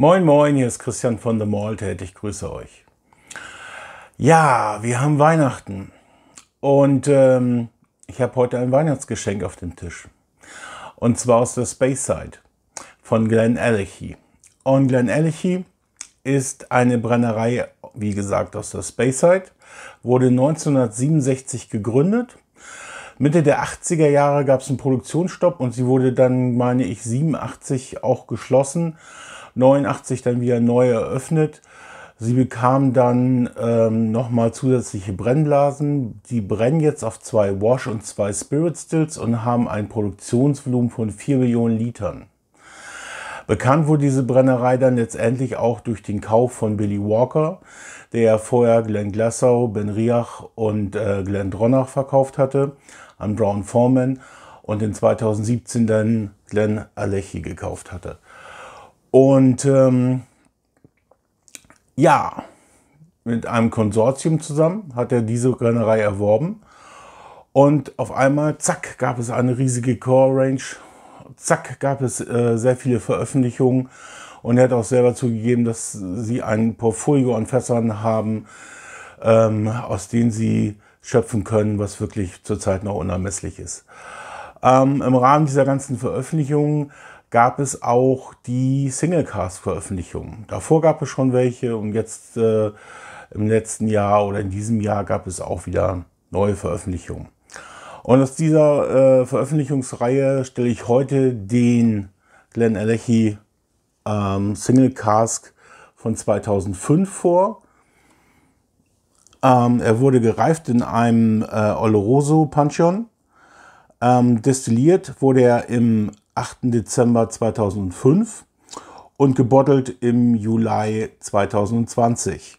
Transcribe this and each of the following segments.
Moin, moin, hier ist Christian von The Malltät. Ich grüße euch. Ja, wir haben Weihnachten. Und ähm, ich habe heute ein Weihnachtsgeschenk auf dem Tisch. Und zwar aus der Space Side von Glenn Ellichy. Und Glenn Ellichy ist eine Brennerei, wie gesagt, aus der Space Side. Wurde 1967 gegründet Mitte der 80er Jahre gab es einen Produktionsstopp und sie wurde dann, meine ich, 87 auch geschlossen, 89 dann wieder neu eröffnet. Sie bekam dann ähm, nochmal zusätzliche Brennblasen. Die brennen jetzt auf zwei Wash und zwei Spirit Stills und haben ein Produktionsvolumen von 4 Millionen Litern. Bekannt wurde diese Brennerei dann letztendlich auch durch den Kauf von Billy Walker, der vorher Glenn Glassau, Ben Riach und äh, Glenn Dronach verkauft hatte an Brown Foreman und in 2017 dann Glenn Alechi gekauft hatte. Und ähm, ja, mit einem Konsortium zusammen hat er diese Brennerei erworben. Und auf einmal, zack, gab es eine riesige Core-Range zack, gab es äh, sehr viele Veröffentlichungen. Und er hat auch selber zugegeben, dass sie ein Portfolio an Fässern haben, ähm, aus denen sie schöpfen können, was wirklich zurzeit noch unermesslich ist. Ähm, Im Rahmen dieser ganzen Veröffentlichungen gab es auch die Singlecast-Veröffentlichungen. Davor gab es schon welche und jetzt äh, im letzten Jahr oder in diesem Jahr gab es auch wieder neue Veröffentlichungen. Und aus dieser äh, Veröffentlichungsreihe stelle ich heute den Glenn Alechi ähm, Single Cask von 2005 vor. Ähm, er wurde gereift in einem äh, Oloroso Pancheon. Ähm, destilliert wurde er im 8. Dezember 2005 und gebottelt im Juli 2020.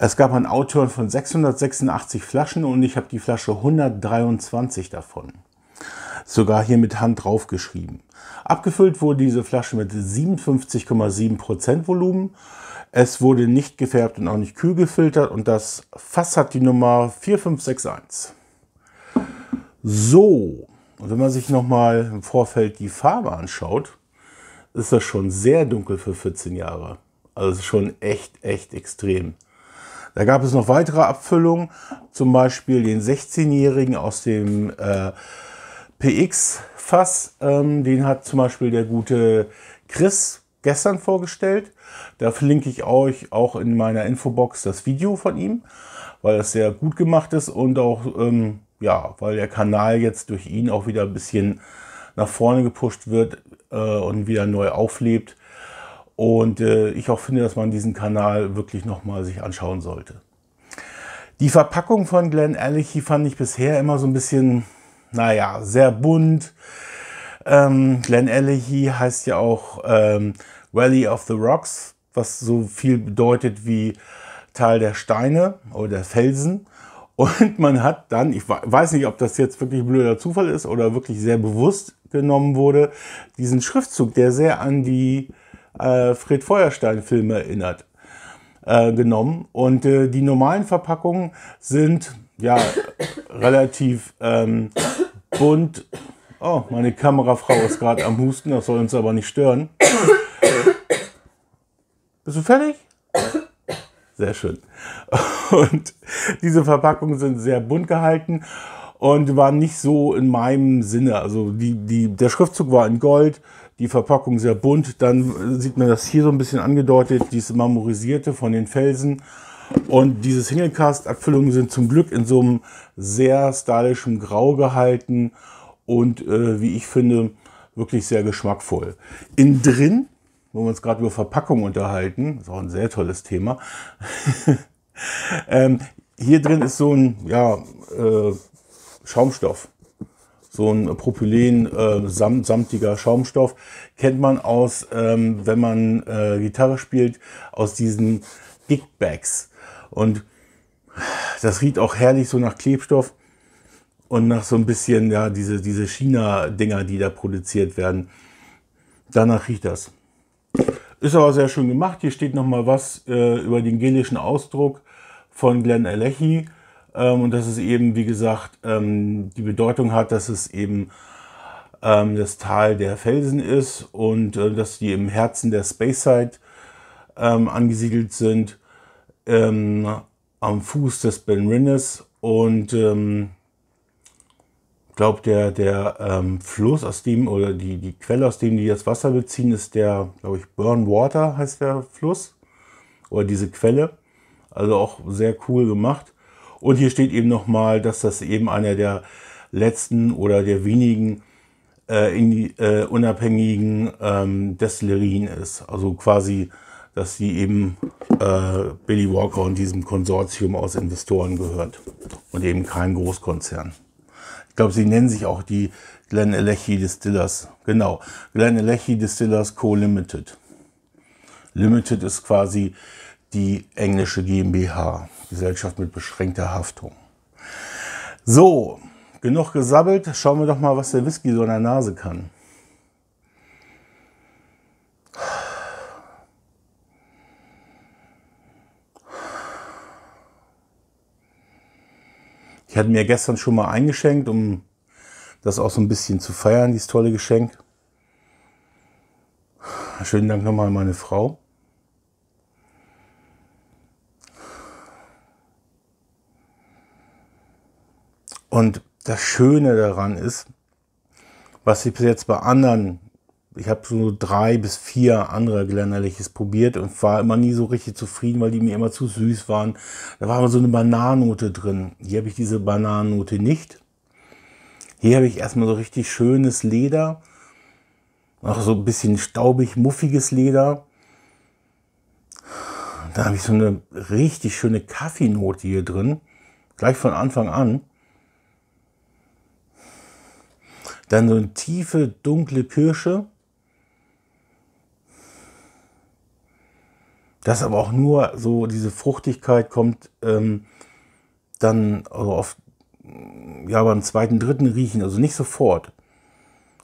Es gab einen Outturn von 686 Flaschen und ich habe die Flasche 123 davon. Sogar hier mit Hand draufgeschrieben. Abgefüllt wurde diese Flasche mit 57,7% Volumen. Es wurde nicht gefärbt und auch nicht kühl gefiltert und das Fass hat die Nummer 4561. So, und wenn man sich nochmal im Vorfeld die Farbe anschaut, ist das schon sehr dunkel für 14 Jahre. Also schon echt, echt extrem. Da gab es noch weitere Abfüllungen, zum Beispiel den 16-Jährigen aus dem äh, PX-Fass. Ähm, den hat zum Beispiel der gute Chris gestern vorgestellt. Da verlinke ich euch auch in meiner Infobox das Video von ihm, weil das sehr gut gemacht ist und auch, ähm, ja, weil der Kanal jetzt durch ihn auch wieder ein bisschen nach vorne gepusht wird äh, und wieder neu auflebt. Und äh, ich auch finde, dass man diesen Kanal wirklich nochmal sich anschauen sollte. Die Verpackung von Glen Alechy fand ich bisher immer so ein bisschen, naja, sehr bunt. Ähm, Glen Alechy heißt ja auch ähm, Valley of the Rocks, was so viel bedeutet wie Teil der Steine oder Felsen. Und man hat dann, ich weiß nicht, ob das jetzt wirklich blöder Zufall ist oder wirklich sehr bewusst genommen wurde, diesen Schriftzug, der sehr an die äh, Fred Feuerstein-Filme erinnert, äh, genommen. Und äh, die normalen Verpackungen sind ja relativ ähm, bunt. Oh, meine Kamerafrau ist gerade am Husten, das soll uns aber nicht stören. Bist du fertig? Sehr schön. Und diese Verpackungen sind sehr bunt gehalten und war nicht so in meinem Sinne. Also die, die, der Schriftzug war in Gold, die Verpackung sehr bunt. Dann sieht man das hier so ein bisschen angedeutet, dieses marmorisierte von den Felsen. Und diese Singlecast-Abfüllungen sind zum Glück in so einem sehr stylischen Grau gehalten und äh, wie ich finde, wirklich sehr geschmackvoll. In drin, wo wir uns gerade über Verpackung unterhalten, ist auch ein sehr tolles Thema. ähm, hier drin ist so ein ja, äh, Schaumstoff. So ein Propylen äh, samtiger Schaumstoff kennt man aus, ähm, wenn man äh, Gitarre spielt, aus diesen Gigbags. Und das riecht auch herrlich so nach Klebstoff und nach so ein bisschen, ja, diese, diese China-Dinger, die da produziert werden. Danach riecht das. Ist aber sehr schön gemacht. Hier steht nochmal was äh, über den gelischen Ausdruck von Glenn Alechi ähm, und dass es eben, wie gesagt, ähm, die Bedeutung hat, dass es eben ähm, das Tal der Felsen ist und äh, dass die im Herzen der Space Side ähm, angesiedelt sind, ähm, am Fuß des Ben Rinnes und ich ähm, glaube, der, der Fluss, aus dem oder die, die Quelle, aus dem die das Wasser beziehen, ist der, glaube ich, Burn Water heißt der Fluss oder diese Quelle. Also auch sehr cool gemacht. Und hier steht eben nochmal, dass das eben einer der letzten oder der wenigen äh, die, äh, unabhängigen ähm, Destillerien ist. Also quasi, dass sie eben äh, Billy Walker und diesem Konsortium aus Investoren gehört und eben kein Großkonzern. Ich glaube, sie nennen sich auch die Glen Alechi Distillers. Genau, Glen Alechi Distillers Co. Limited. Limited ist quasi die englische GmbH, Gesellschaft mit beschränkter Haftung. So, genug gesabbelt. Schauen wir doch mal, was der Whisky so in der Nase kann. Ich hatte mir gestern schon mal eingeschenkt, um das auch so ein bisschen zu feiern, dieses tolle Geschenk. Schönen Dank nochmal an meine Frau. Und das Schöne daran ist, was ich bis jetzt bei anderen, ich habe so drei bis vier andere Geländerliches probiert und war immer nie so richtig zufrieden, weil die mir immer zu süß waren. Da war immer so eine Bananennote drin. Hier habe ich diese Bananennote nicht. Hier habe ich erstmal so richtig schönes Leder. Auch so ein bisschen staubig, muffiges Leder. Da habe ich so eine richtig schöne Kaffeenote hier drin. Gleich von Anfang an. Dann so eine tiefe, dunkle Kirsche. Das aber auch nur so, diese Fruchtigkeit kommt ähm, dann also oft, ja, beim zweiten, dritten Riechen, also nicht sofort.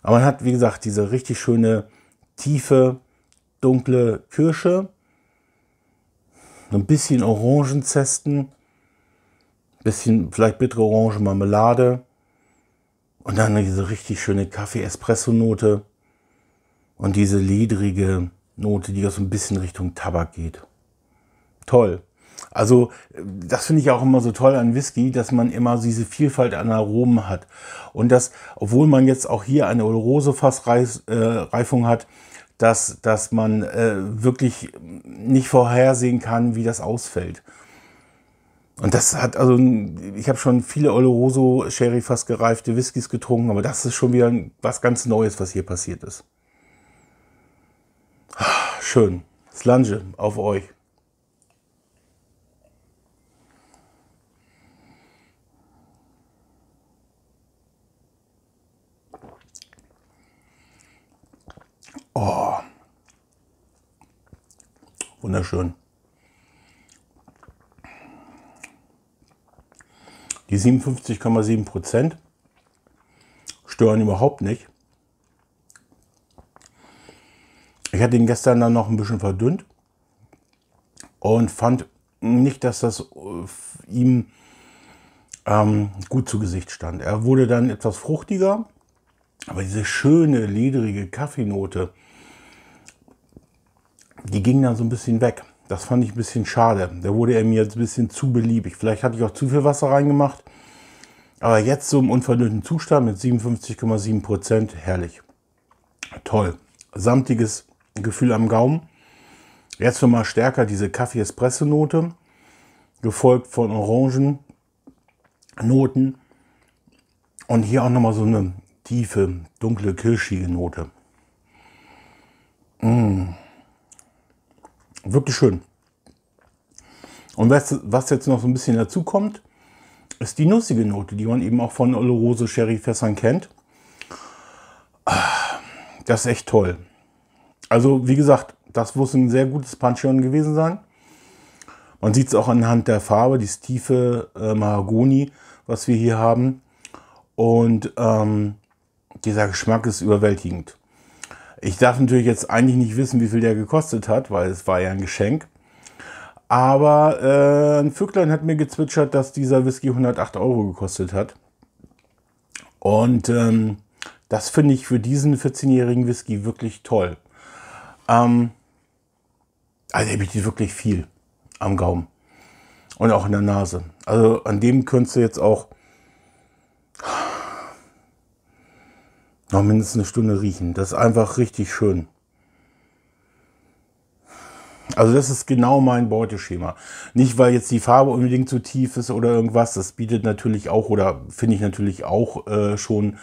Aber man hat, wie gesagt, diese richtig schöne, tiefe, dunkle Kirsche, so ein bisschen Orangenzesten, bisschen vielleicht bittere Orangenmarmelade, und dann diese richtig schöne Kaffee-Espresso-Note und diese ledrige Note, die so ein bisschen Richtung Tabak geht. Toll. Also das finde ich auch immer so toll an Whisky, dass man immer diese Vielfalt an Aromen hat. Und dass, obwohl man jetzt auch hier eine Oloroso-Fassreifung äh, hat, dass, dass man äh, wirklich nicht vorhersehen kann, wie das ausfällt. Und das hat, also ich habe schon viele Oloroso Sherry fast gereifte Whiskys getrunken, aber das ist schon wieder was ganz Neues, was hier passiert ist. Ah, schön. Slange auf euch. Oh. Wunderschön. Die 57,7 Prozent stören überhaupt nicht. Ich hatte ihn gestern dann noch ein bisschen verdünnt und fand nicht, dass das äh, ihm ähm, gut zu Gesicht stand. Er wurde dann etwas fruchtiger, aber diese schöne, ledrige Kaffeenote, die ging dann so ein bisschen weg. Das fand ich ein bisschen schade. Da wurde er mir jetzt ein bisschen zu beliebig. Vielleicht hatte ich auch zu viel Wasser reingemacht. Aber jetzt so im unverdünnten Zustand mit 57,7 Prozent, herrlich. Toll. Samtiges Gefühl am Gaumen. Jetzt nochmal stärker diese Kaffee-Espresso-Note, gefolgt von Orangen-Noten. Und hier auch nochmal so eine tiefe, dunkle, kirschige Note. Mmh. Wirklich schön. Und was, was jetzt noch so ein bisschen dazu kommt, ist die nussige Note, die man eben auch von Olorose Sherry Fässern kennt. Ah, das ist echt toll. Also, wie gesagt, das muss ein sehr gutes Pancheon gewesen sein. Man sieht es auch anhand der Farbe, die tiefe äh, Mahagoni, was wir hier haben. Und ähm, dieser Geschmack ist überwältigend. Ich darf natürlich jetzt eigentlich nicht wissen, wie viel der gekostet hat, weil es war ja ein Geschenk. Aber äh, ein Vöglein hat mir gezwitschert, dass dieser Whisky 108 Euro gekostet hat. Und ähm, das finde ich für diesen 14-jährigen Whisky wirklich toll. Ähm, also er die wirklich viel am Gaumen und auch in der Nase. Also an dem könntest du jetzt auch noch mindestens eine Stunde riechen. Das ist einfach richtig schön. Also das ist genau mein Beuteschema. Nicht, weil jetzt die Farbe unbedingt zu tief ist oder irgendwas. Das bietet natürlich auch oder finde ich natürlich auch äh, schon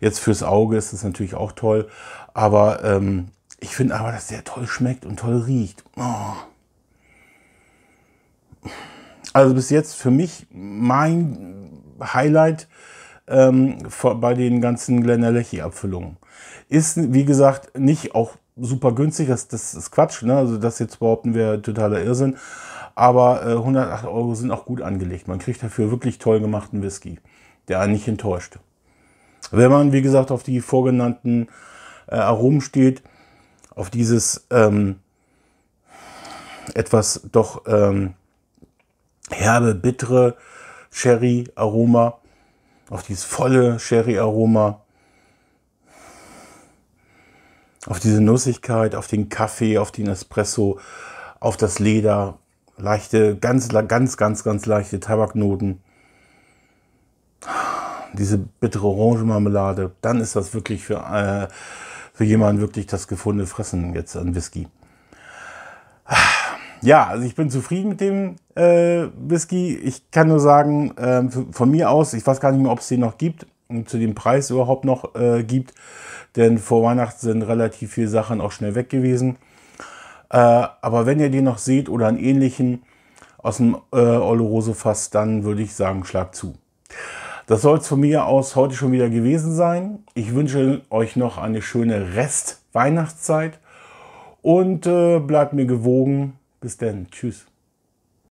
jetzt fürs Auge ist es natürlich auch toll. Aber ähm, ich finde aber, dass der toll schmeckt und toll riecht. Oh. Also bis jetzt für mich mein Highlight ähm, bei den ganzen Glenellechie-Abfüllungen. Ist, wie gesagt, nicht auch super günstig, das, das ist Quatsch, ne? also das jetzt behaupten wir totaler Irrsinn, aber äh, 108 Euro sind auch gut angelegt. Man kriegt dafür wirklich toll gemachten Whisky, der einen nicht enttäuscht. Wenn man, wie gesagt, auf die vorgenannten äh, Aromen steht, auf dieses ähm, etwas doch ähm, herbe, bittere Sherry-Aroma, auf dieses volle Sherry-Aroma, auf diese Nussigkeit, auf den Kaffee, auf den Espresso, auf das Leder, leichte, ganz, ganz, ganz, ganz leichte Tabaknoten, diese bittere Orangenmarmelade, dann ist das wirklich für, äh, für jemanden wirklich das gefundene Fressen jetzt an Whisky ja, also ich bin zufrieden mit dem äh, Whisky. Ich kann nur sagen, äh, von mir aus, ich weiß gar nicht mehr, ob es den noch gibt und zu dem Preis überhaupt noch äh, gibt, denn vor Weihnachten sind relativ viele Sachen auch schnell weg gewesen. Äh, aber wenn ihr den noch seht oder einen ähnlichen aus dem äh, Oloroso-Fass, dann würde ich sagen, schlag zu. Das soll es von mir aus heute schon wieder gewesen sein. Ich wünsche euch noch eine schöne Rest-Weihnachtszeit und äh, bleibt mir gewogen. Bis dann. Tschüss.